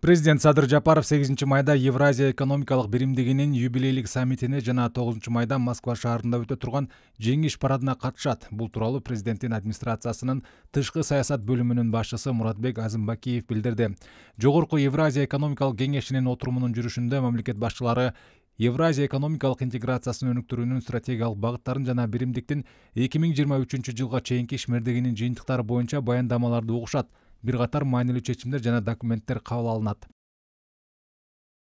президент садыр жапаров 8 майда евразия экономикалык биримдигинин юбилейлик саммитине жана 9 майда москва шаарында өтө турган жеңиш парадына катышат бул тууралуу президенттин администрациясынын тышкы саясат бөлүмүнүн башчысы муратбек азымбакиев билдирди жогорку евразия экономикалык кеңешинин отурумунун жүрүшүндө мамлекет башчылары евразия экономикалык интеграциясын өнүктүрүүнүн стратегиялык багыттарын жана биримдиктин эки миң жыйырма үчүнчү жылга чейинки ишмердигинин жыйынтыктары боюнча баяндамаларды угушат бир катар маанилүү чечимдер жана документтер кабыл алынат